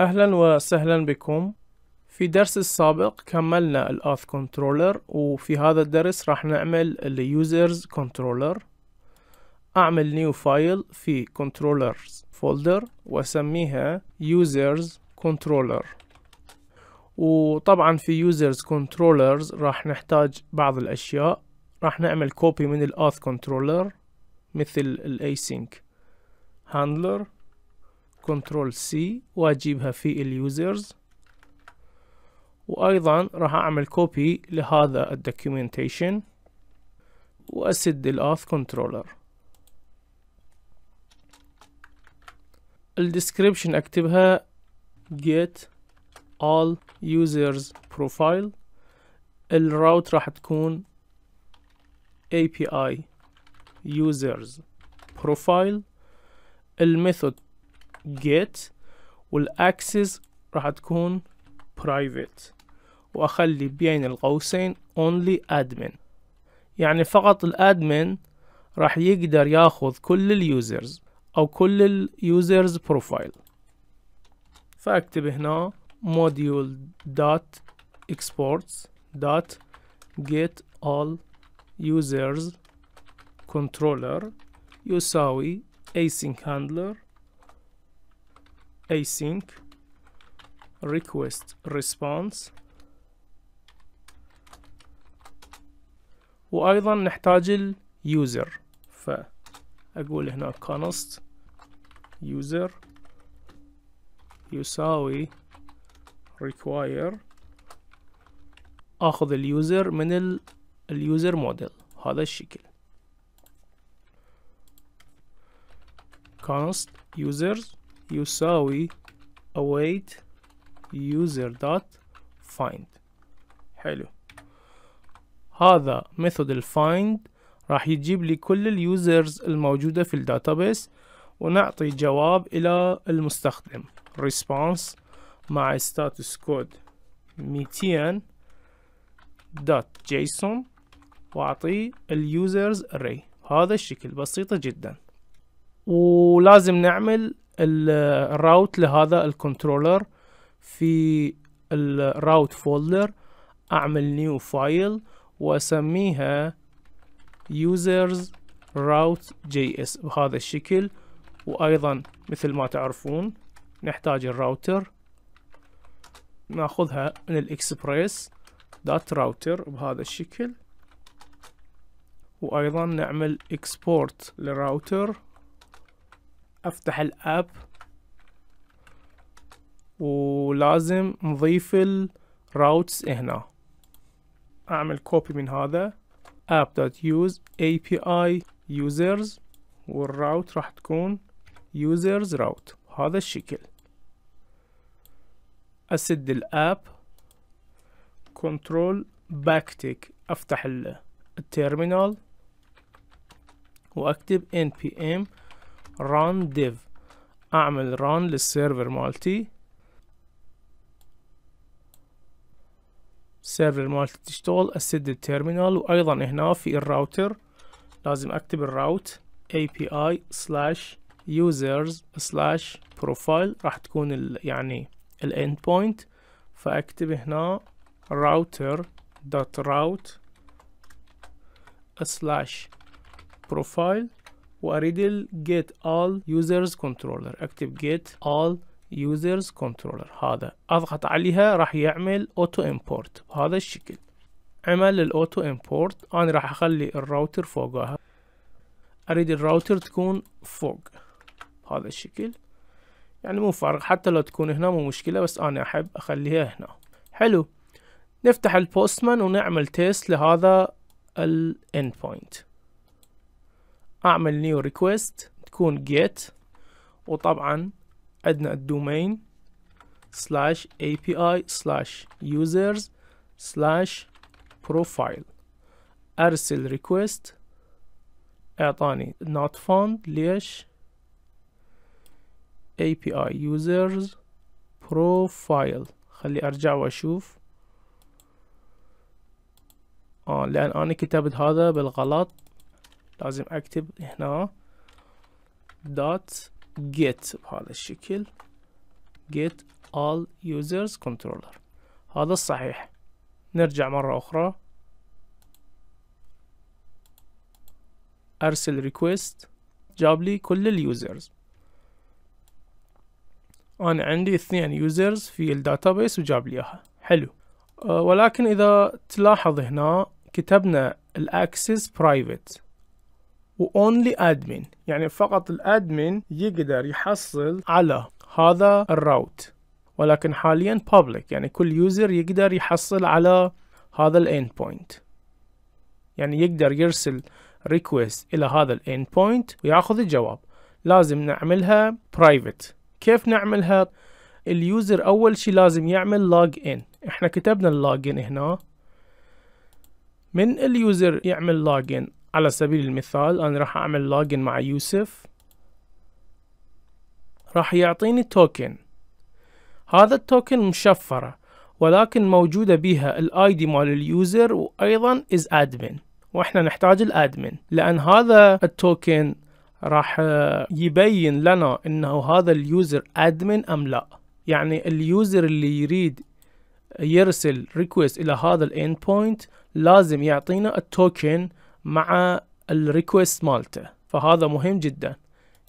أهلا وسهلا بكم في درس السابق كملنا الأث كنترولر وفي هذا الدرس راح نعمل اليوزرز كنترولر أعمل نيو فايل في كنترولرز فولدر وأسميها users controller وطبعا في users controllers راح نحتاج بعض الأشياء راح نعمل كوبي من الأث كنترولر مثل الاسync handler كنترول سي واجيبها في اليوزرز وايضا راح اعمل كوبي لهذا الدوكيومنتيشن واسد الاث كنترولر الديسكريبشن اكتبها get all users profile الراوت راح تكون api users profile الميثود get والاكسس راح تكون private واخلي بين القوسين only admin يعني فقط الادمن راح يقدر ياخذ كل اليوزرز او كل اليوزرز بروفايل فاكتب هنا module يساوي async handler async request response وايضا نحتاج user فاقول هنا const user يساوي require اخذ user من user model هذا الشكل const users يساوي await user dot find حلو هذا method الفايند راح يجيب لي كل اليوزرز الموجودة في الداتابيس ونعطي جواب إلى المستخدم response مع status code 200 dot json واعطيه اليوزرز array هذا الشكل بسيطة جدا ولازم نعمل الراوت لهذا الكنترولر في الراوت فولدر اعمل نيو فايل واسميها users route js بهذا الشكل وايضا مثل ما تعرفون نحتاج الراوتر ناخذها من الاكسبريس دات راوتر بهذا الشكل وايضا نعمل اكسبورت للراوتر افتح الاب ولازم نضيف الراوتس هنا اعمل كوبي من هذا app.use api users والراوت راح تكون users route بهذا الشكل اسد الاب كنترول باكتك افتح التيرمينال واكتب npm run div اعمل run للسيرفر مالتي السيرفر مالتي تشتغل اسد التيرمينال وايضا هنا في الراوتر لازم اكتب الراوت api slash users slash profile راح تكون ال يعني end point فاكتب هنا router dot route slash profile واريد get all users controller اكتب get all users controller هذا اضغط عليها راح يعمل auto import بهذا الشكل عمل الاوتو امبورت انا راح اخلي الراوتر فوقها اريد الراوتر تكون فوق بهذا الشكل يعني مو فارق حتى لو تكون هنا مو مشكلة بس انا احب اخليها هنا حلو نفتح البوستمان ونعمل تيست لهذا الاند بوينت اعمل نيو ريكوست تكون جيت وطبعا عندنا الدومين سلاش اي بي اي سلاش يوزرز سلاش بروفايل ارسل ريكوست اعطاني نوت فوند ليش اي بي اي يوزرز بروفايل خلي ارجع واشوف آه لان انا كتبت هذا بالغلط لازم اكتب هنا دوت get بهذا الشكل get all users controller هذا الصحيح نرجع مرة أخرى أرسل request جاب لي كل اليوزرز أنا عندي اثنين يوزرز في الداتابيس وجاب لي إياها حلو أه ولكن إذا تلاحظ هنا كتبنا الاكسس برايفت وأونلي أدمن يعني فقط الأدمن يقدر يحصل على هذا الراوت ولكن حاليا public يعني كل يوزر يقدر يحصل على هذا الاند بوينت يعني يقدر يرسل request الى هذا الاند بوينت وياخذ الجواب لازم نعملها برايفت كيف نعملها اليوزر اول شي لازم يعمل لوج ان احنا كتبنا اللوج ان هنا من اليوزر يعمل لوج ان على سبيل المثال انا راح اعمل لوجن مع يوسف راح يعطيني توكن هذا التوكن مشفرة ولكن موجودة بها الاي دي مال اليوزر وايضا از ادمن واحنا نحتاج الادمن لان هذا التوكن راح يبين لنا انه هذا اليوزر ادمن ام لا يعني اليوزر اللي يريد يرسل request الى هذا الاند بوينت لازم يعطينا التوكن مع الريكوست مالته فهذا مهم جدا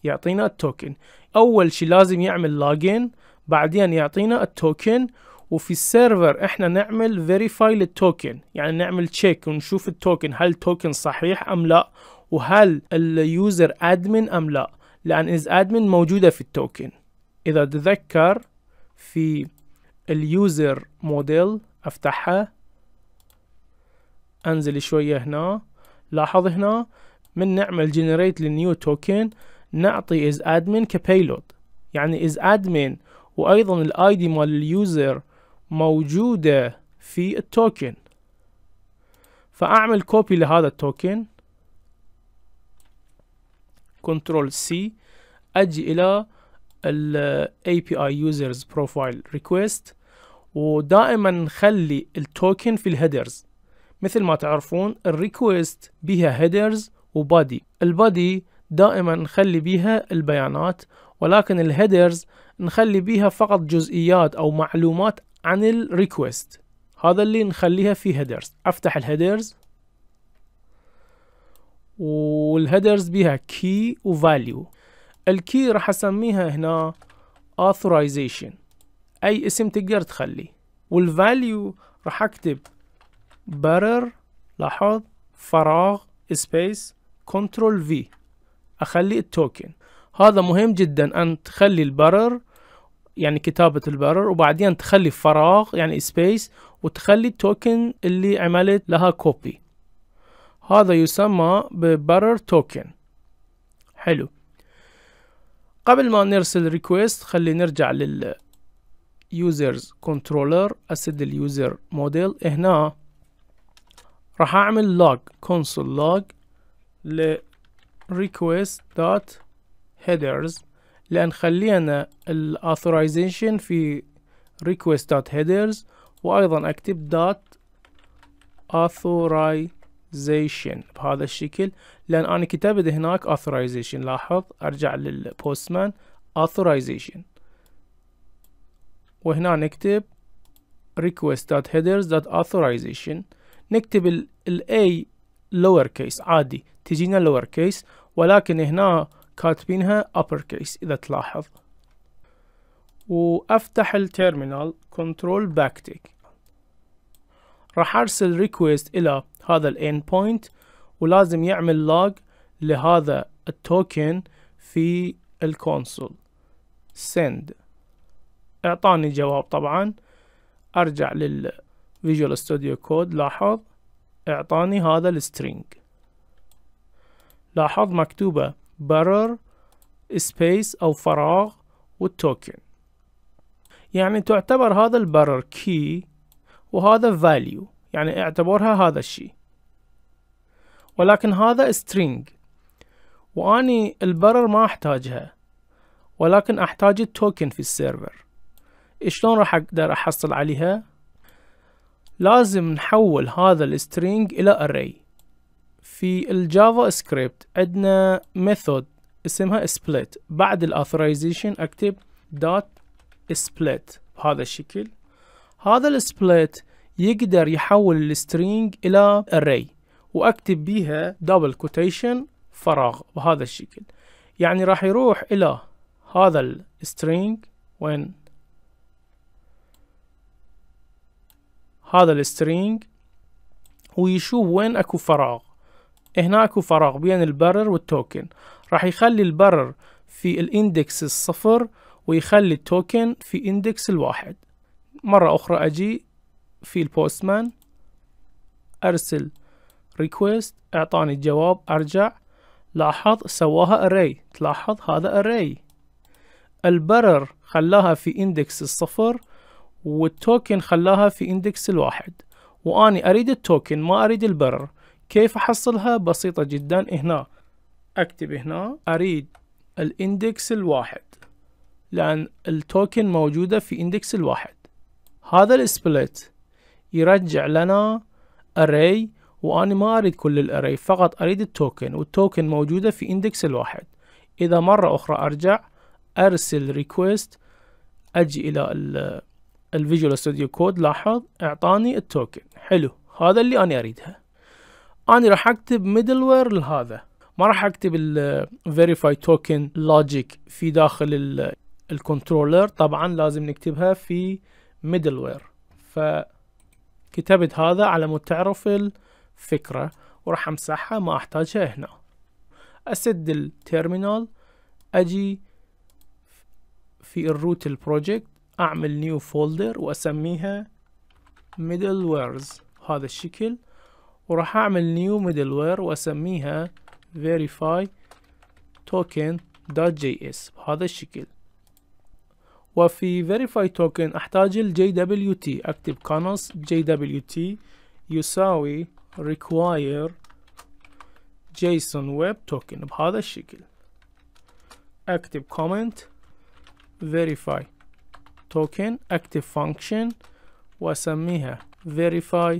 يعطينا التوكن اول شيء لازم يعمل لوجن بعدين يعطينا التوكن وفي السيرفر احنا نعمل فيريفاي للتوكن يعني نعمل تشيك ونشوف التوكن هل التوكن صحيح ام لا وهل اليوزر ادمن ام لا لان از ادمن موجوده في التوكن اذا تذكر في اليوزر موديل افتحها انزل شويه هنا لاحظ هنا من نعمل generate للنيو توكن نعطي is admin كبيلود يعني is admin وايضا الاي دي مال اليوزر موجودة في التوكن فاعمل كوبي لهذا التوكن كنترول سي اجي الى ال API users profile request ودائما نخلي التوكن في الهيدرز مثل ما تعرفون الريكوست بها هيدرز وبادي البادي دائما نخلي بيها البيانات ولكن الهيدرز نخلي بيها فقط جزئيات او معلومات عن الريكوست هذا اللي نخليها في هيدرز افتح الهيدرز والهيدرز بيها كي وفاليو الكي راح اسميها هنا authorization اي اسم تقدر تخليه والفاليو راح اكتب برر لاحظ فراغ سبيس كنترول في اخلي التوكن هذا مهم جدا ان تخلي البرر يعني كتابة البرر وبعدين تخلي فراغ يعني سبيس وتخلي التوكن اللي عملت لها كوبي هذا يسمى ببرر توكن حلو قبل ما نرسل ريكويست خلي نرجع لل users controller اسد اليوزر موديل هنا راح اعمل log console log ل request dot headers لان خلينا ال authorization في request dot headers وايضا اكتب dot authorization بهذا الشكل لان انا كتبت هناك authorization لاحظ ارجع للبوستمان authorization وهنا نكتب request.headers.authorization نكتب ال A lower case عادي تجينا lower case ولكن هنا كاتبينها upper case إذا تلاحظ وأفتح الترمينال control backtick راح أرسل request إلى هذا ال endpoint ولازم يعمل log لهذا التوكن في الكونسول send اعطاني جواب طبعا ارجع لل فيجوال ستوديو كود لاحظ اعطاني هذا السترينج لاحظ مكتوبة برر سبيس او فراغ والتوكن يعني تعتبر هذا البرر كي وهذا فاليو يعني اعتبرها هذا الشيء ولكن هذا سترينج واني البرر ما احتاجها ولكن احتاج التوكن في السيرفر شلون راح اقدر احصل عليها لازم نحول هذا السترينج الى array في الجافا سكريبت عندنا method اسمها split بعد الاثورايزيشن اكتب dot split بهذا الشكل هذا السبليت يقدر يحول السترينج الى array واكتب بيها دبل كوتيشن فراغ بهذا الشكل يعني راح يروح الى هذا السترينج وين هذا السترينج ويشوف وين اكو فراغ هنا اكو فراغ بين البرر والتوكن راح يخلي البرر في الاندكس الصفر ويخلي التوكن في اندكس الواحد مرة اخرى اجي في البوستمان ارسل ريكويست اعطاني الجواب ارجع لاحظ سواها اري تلاحظ هذا اري البرر خلاها في اندكس الصفر والتوكن خلاها في اندكس الواحد واني اريد التوكن ما اريد البرر كيف احصلها بسيطة جدا هنا اكتب هنا اريد الاندكس الواحد لان التوكن موجودة في اندكس الواحد هذا الاسبلت يرجع لنا اري واني ما أريد كل الأري فقط أريد التوكن والتوكن موجودة في إندكس الواحد إذا مرة أخرى أرجع أرسل ريكوست أجي إلى الفيجوال ستوديو كود لاحظ اعطاني التوكن حلو هذا اللي انا اريدها انا راح اكتب ميدل وير لهذا ما راح اكتب ال verify token logic في داخل الكنترولر طبعا لازم نكتبها في ميدل وير فكتبت هذا على مود تعرف الفكرة وراح امسحها ما احتاجها هنا اسد التيرمينال اجي في الروت البروجكت اعمل نيو فولدر واسميها ميدل ويرز هذا الشكل وراح اعمل نيو ميدل وير واسميها دوت جي اس بهذا الشكل وفي verify توكن احتاج ال تي اكتب كونس تي يساوي require JSON ويب توكن بهذا الشكل اكتب كومنت verify token اكتب function واسميها verify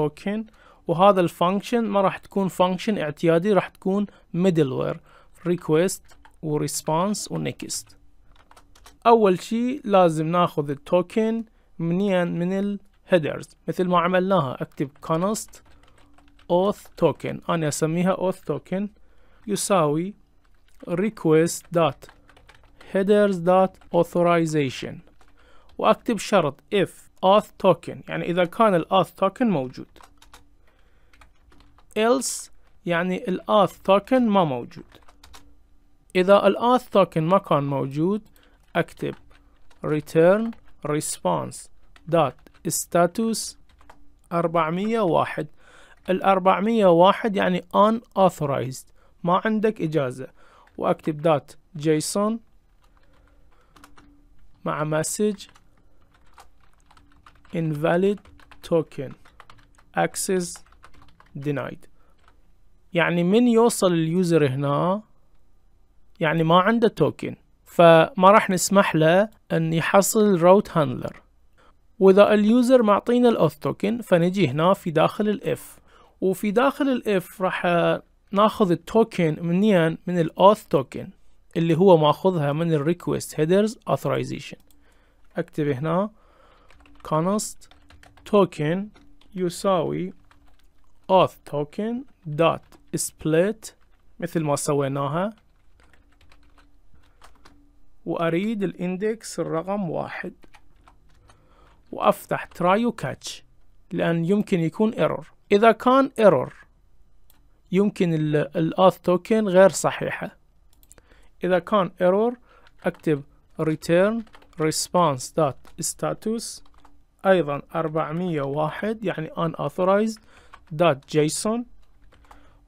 token وهذا الفانكشن ما راح تكون فانكشن اعتيادي راح تكون ميدلوير ريكويست وريسبونس ونكست اول شيء لازم ناخذ التوكن منين من الهيدرز مثل ما عملناها اكتب كونست اوث توكن انا اسميها اوث توكن يساوي ريكويست دوت هيدرز دوت اوثورايزيشن واكتب شرط if auth token يعني اذا كان الاث token موجود else يعني الاث token ما موجود اذا الاث token ما كان موجود اكتب return response dot status 401 ال 401 يعني unauthorized ما عندك اجازة واكتب dot json مع message invalid token access denied يعني من يوصل اليوزر هنا يعني ما عنده توكن فما راح نسمح له ان يحصل route handler واذا اليوزر معطينا الاوث توكن فنجي هنا في داخل الاف وفي داخل الاف راح ناخذ التوكن منين من الاوث توكن اللي هو ماخذها من الريكوست هيدرز authorization اكتب هنا const token يساوي auth token dot split مثل ما سويناها وأريد الاندكس الرقم واحد وأفتح try وكاتش لأن يمكن يكون error إذا كان error يمكن auth token غير صحيحة إذا كان error أكتب return response dot status ايضا 401 يعني unauthorized dot json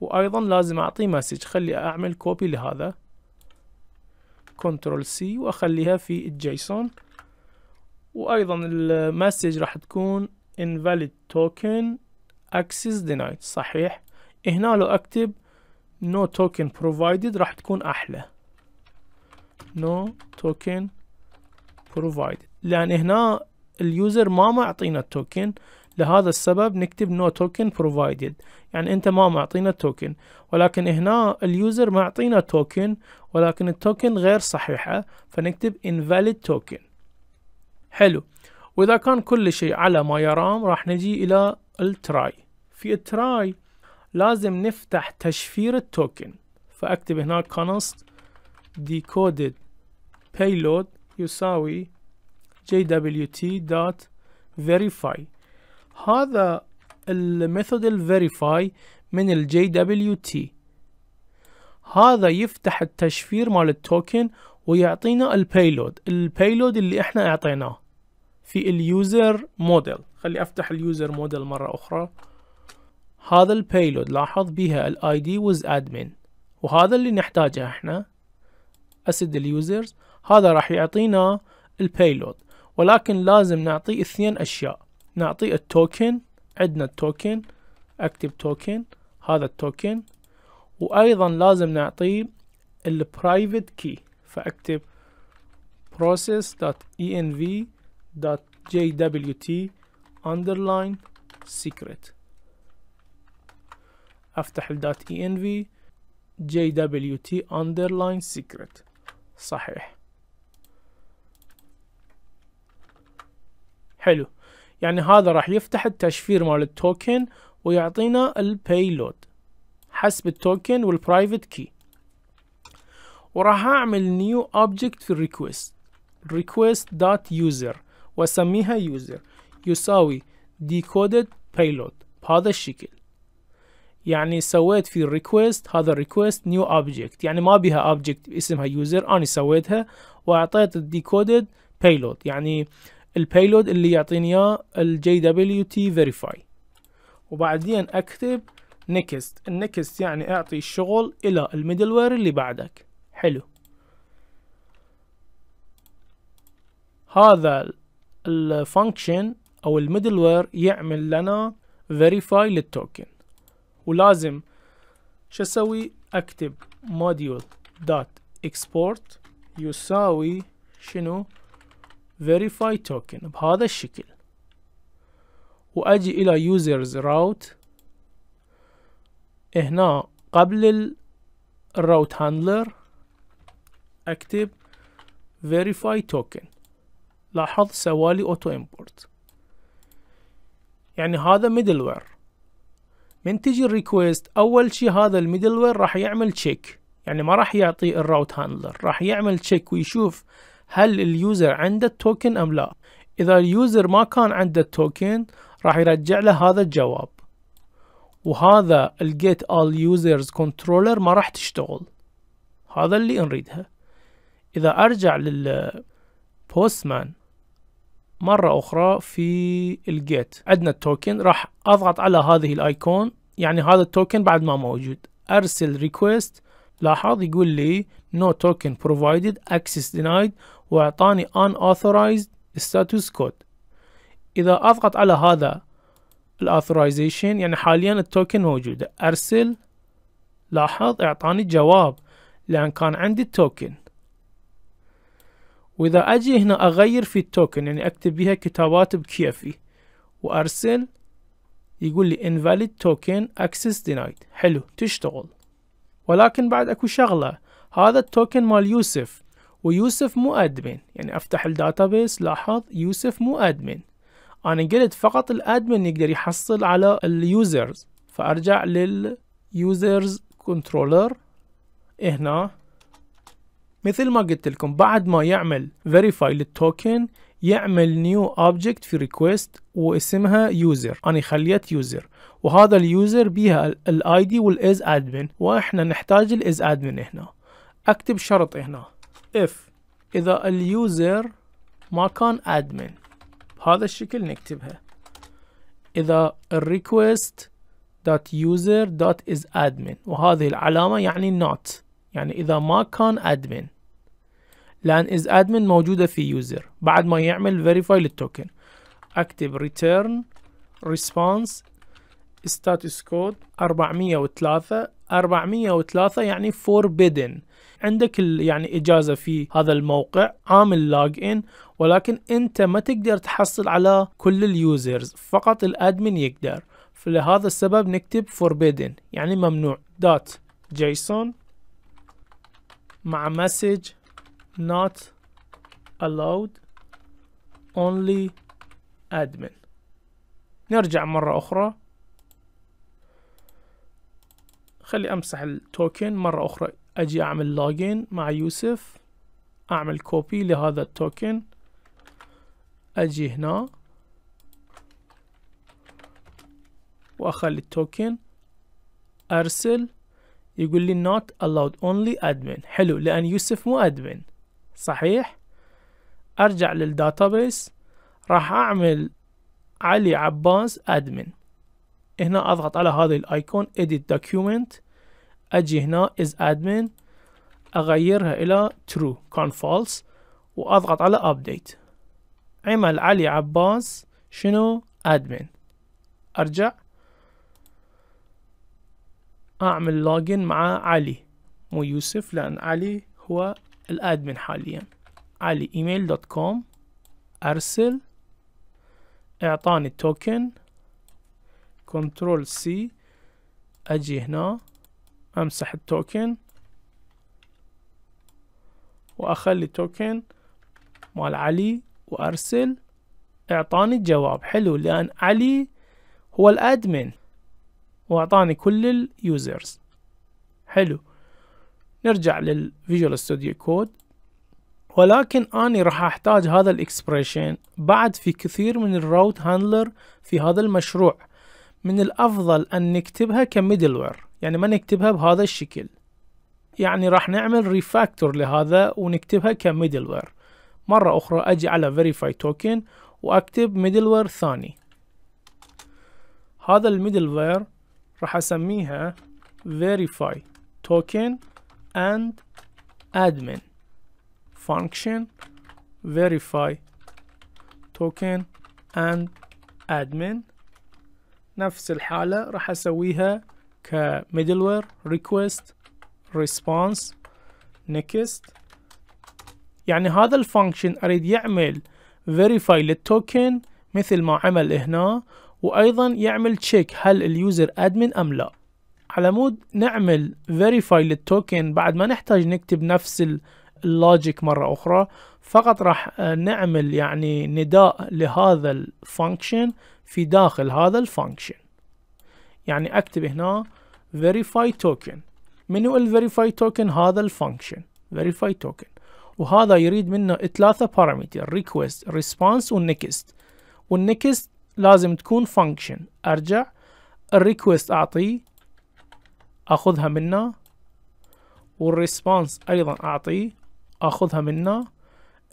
وايضا لازم اعطيه مسج خلي اعمل كوبي لهذا كنترول سي واخليها في الجيسون وايضا المسج راح تكون invalid token access denied صحيح هنا لو اكتب no token provided راح تكون احلى no token provided لان هنا اليوزر ما معطينا التوكن لهذا السبب نكتب نو توكن بروفايدد يعني انت ما معطينا التوكن ولكن هنا اليوزر معطينا توكن ولكن التوكن غير صحيحة فنكتب invalid token حلو واذا كان كل شيء على ما يرام راح نجي الى التراي في التراي لازم نفتح تشفير التوكن فاكتب هنا const decoded payload يساوي jwt.verify هذا الميثود الفيريفاي من ال JWT هذا يفتح التشفير مال التوكن ويعطينا البيلود البيلود اللي احنا اعطيناه في اليوزر موديل خلي افتح اليوزر موديل مرة اخرى هذا البيلود لاحظ بها الاي دي وز ادمن وهذا اللي نحتاجه احنا اسد اليوزرز هذا راح يعطينا البيلود ولكن لازم نعطيه اثنين اشياء نعطيه التوكن عندنا التوكن اكتب توكن هذا التوكن وايضا لازم نعطيه البرايفت كي فاكتب process.env.jwt underline secret افتح ال .env jwt underline secret صحيح حلو يعني هذا راح يفتح التشفير مال التوكن ويعطينا البيلود حسب التوكن والبرايفت كي وراح اعمل نيو اوبجكت في الريكوست request دوت يوزر واسميها يوزر يساوي decoded payload بهذا الشكل يعني سويت في الريكوست هذا الريكوست نيو اوبجكت يعني ما بها اوبجكت اسمها يوزر انا سويتها واعطيت الديكودد payload يعني البيلود اللي يعطيني اياه الجي دبليو تي فيريفاي وبعدين اكتب نكست النكست يعني اعطي الشغل الى الميدل وير اللي بعدك حلو هذا الفانكشن او الميدل وير يعمل لنا فيريفاي للتوكن ولازم شو اسوي اكتب module.export يساوي شنو verify token بهذا الشكل واجي الى users route هنا قبل route هاندلر اكتب verify token لاحظ سوالي اوتو امبورت يعني هذا middleware من تجي الريكويست اول شي هذا middleware راح يعمل تشيك يعني ما راح يعطي الراوت هاندلر راح يعمل تشيك ويشوف هل اليوزر عنده التوكن أم لا إذا اليوزر ما كان عنده التوكن راح يرجع له هذا الجواب وهذا الجيت all users controller ما راح تشتغل هذا اللي نريدها إذا أرجع لل postman مرة أخرى في الجيت عندنا التوكن راح أضغط على هذه الأيكون يعني هذا التوكن بعد ما موجود أرسل ريكوست لاحظ يقول لي no token provided access denied واعطاني unauthorized status code اذا اضغط على هذا الاثورايزيشن يعني حاليا التوكن موجودة ارسل لاحظ اعطاني جواب لان كان عندي التوكن واذا اجي هنا اغير في التوكن يعني اكتب بها كتابات بكيفي وارسل يقول لي invalid token access denied حلو تشتغل ولكن بعد اكو شغلة هذا التوكن مال يوسف ويوسف مو ادمن يعني افتح الداتابيس لاحظ يوسف مو ادمن انا قلت فقط الادمن يقدر يحصل على اليوزرز فارجع لليوزرز كنترولر هنا مثل ما قلت لكم بعد ما يعمل verify للتوكن يعمل نيو object في request واسمها user أنا خليت user وهذا اليوزر بيها الاي دي والاز ادمن واحنا نحتاج الاز ادمن هنا اكتب شرط هنا if اذا اليوزر ما كان ادمن بهذا الشكل نكتبها اذا الريكوست دوت يوزر دوت از ادمن وهذه العلامة يعني not يعني اذا ما كان ادمن لان از ادمن موجودة في يوزر بعد ما يعمل فيريفاي للتوكن اكتب ريتيرن ريسبونس status code 403 403 يعني forbidden عندك يعني اجازه في هذا الموقع عامل لوج ان ولكن انت ما تقدر تحصل على كل اليوزرز فقط الادمن يقدر فلهذا السبب نكتب forbidden يعني ممنوع دوت جيسون مع مسج not allowed only admin نرجع مرة أخرى خلي أمسح التوكن مرة أخرى اجي اعمل لوجين مع يوسف اعمل كوبي لهذا التوكن اجي هنا واخلي التوكن ارسل يقول لي not allowed only admin حلو لان يوسف مو admin صحيح ارجع للداتابيس راح اعمل علي عباس admin هنا اضغط على هذه الايكون edit document اجي هنا is admin اغيرها الى true كان false واضغط على update عمل علي عباس شنو admin ارجع اعمل login مع علي مو يوسف لان علي هو الادمن حاليا علي ايميل دوت كوم ارسل اعطاني التوكن كنترول سي اجي هنا امسح التوكن واخلي توكن مال علي وارسل اعطاني الجواب حلو لان علي هو الادمن واعطاني كل اليوزرز حلو نرجع للفيجوال ستوديو كود ولكن أنا راح أحتاج هذا الإكسبريشن بعد في كثير من الراوت هاندلر في هذا المشروع من الأفضل أن نكتبها كميدلوير يعني ما نكتبها بهذا الشكل يعني راح نعمل ريفاكتور لهذا ونكتبها كميدلوير مرة أخرى أجي على verify token وأكتب ميدلوير ثاني هذا الميدلوير راح أسميها verify token and admin function verify token and admin نفس الحالة راح اسويها كميدلوير ريكوست ريسبونس next يعني هذا الفانكشن اريد يعمل verify للتوكن مثل ما عمل هنا وايضا يعمل تشيك هل اليوزر ادمن ام لا على مود نعمل verify للتوكن بعد ما نحتاج نكتب نفس اللوجيك مرة أخرى فقط راح آه، نعمل يعني نداء لهذا الفانكشن في داخل هذا الفانكشن يعني اكتب هنا verify token منو ال verify token هذا الفانكشن verify token وهذا يريد منه ثلاثة بارامتر request response والنكست والنكست لازم تكون function ارجع الريكوست اعطيه اخذها منه والريسبونس ايضا اعطيه اخذها منه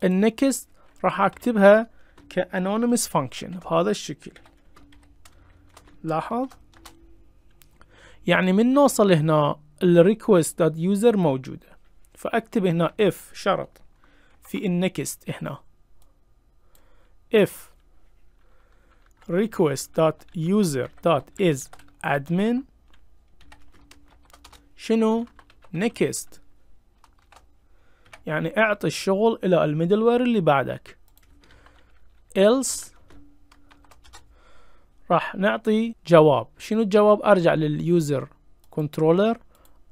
النكست راح اكتبها كانونيمس function بهذا الشكل لاحظ يعني من نوصل هنا الريكوست دوت يوزر موجوده فاكتب هنا if شرط في النكست هنا if is admin شنو next يعني اعطي الشغل الى الميدلوير اللي بعدك else راح نعطي جواب شنو الجواب ارجع لليوزر كنترولر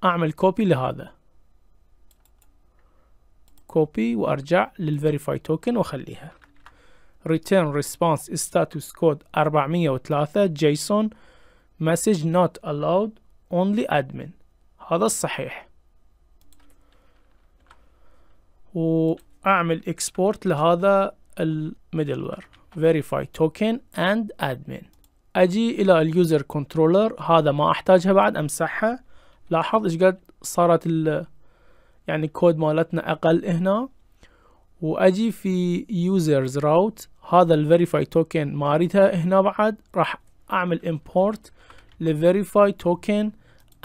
اعمل كوبي لهذا كوبي وارجع للفيريفاي توكن واخليها return response status code 403 JSON message not allowed only admin هذا الصحيح واعمل export لهذا الميدلوير verify token and admin اجي الى اليوزر كنترولر هذا ما احتاجها بعد امسحها لاحظ ايش قد صارت ال يعني الكود مالتنا اقل هنا واجي في users route هذا الفيريفاي توكن ما اريدها هنا بعد راح اعمل امبورت لفيريفاي توكن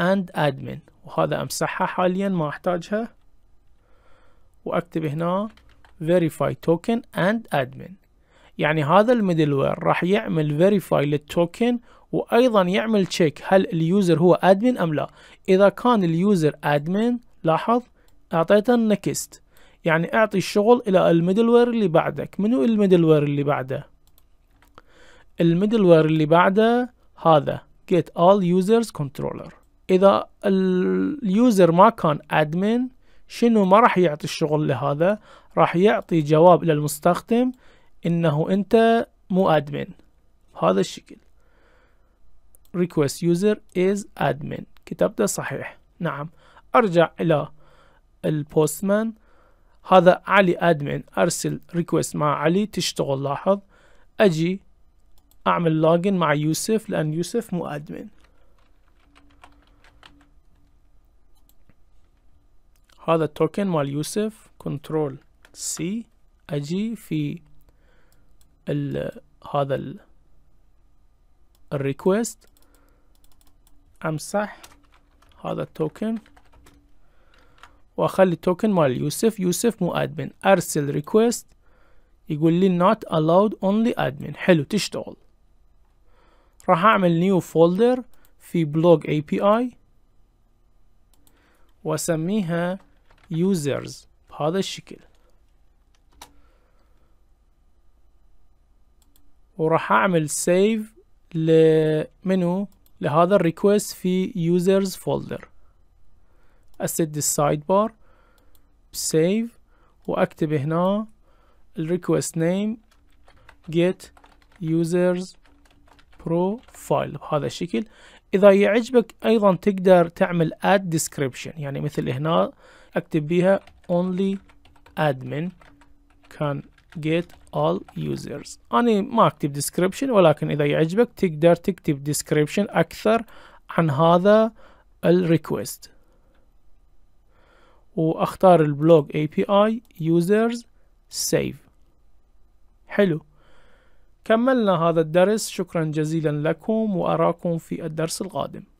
اند ادمن وهذا امسحها حاليا ما احتاجها واكتب هنا verify token and admin يعني هذا الميدل وير راح يعمل فيريفاي للتوكن وايضا يعمل تشيك هل اليوزر هو ادمن ام لا اذا كان اليوزر ادمن لاحظ اعطيته النكست يعني اعطي الشغل الى الميدل وير اللي بعدك منو الميدل وير اللي بعده الميدل وير اللي بعده هذا get all users controller اذا اليوزر ما كان ادمن شنو ما راح يعطي الشغل لهذا راح يعطي جواب للمستخدم انه انت مو ادمن بهذا الشكل request user is admin كتبته صحيح نعم ارجع الى البوستمان هذا علي ادمن ارسل ريكوست مع علي تشتغل لاحظ اجي اعمل لوجن مع يوسف لان يوسف مو ادمن هذا التوكن مال يوسف كنترول سي اجي في ال هذا ال الريكوست امسح هذا التوكن واخلي التوكن مال يوسف يوسف مو ادمن ارسل ريكوست يقول لي not allowed only admin حلو تشتغل راح اعمل نيو فولدر في بلوج اي بي اي واسميها users بهذا الشكل وراح اعمل سيف لمنو لهذا الريكوست في users folder اسد السايد بار سيف واكتب هنا الريكوست نيم get users profile بهذا الشكل اذا يعجبك ايضا تقدر تعمل add description يعني مثل هنا اكتب بيها only admin can get all users أنا ما أكتب description ولكن إذا يعجبك تقدر تكتب description أكثر عن هذا الريكوست وأختار البلوج API users save حلو كملنا هذا الدرس شكرا جزيلا لكم وأراكم في الدرس القادم